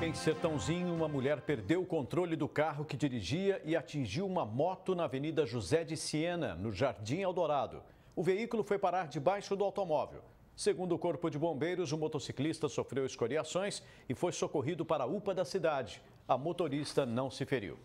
Em Sertãozinho, uma mulher perdeu o controle do carro que dirigia e atingiu uma moto na Avenida José de Siena, no Jardim Eldorado. O veículo foi parar debaixo do automóvel. Segundo o Corpo de Bombeiros, o motociclista sofreu escoriações e foi socorrido para a UPA da cidade. A motorista não se feriu.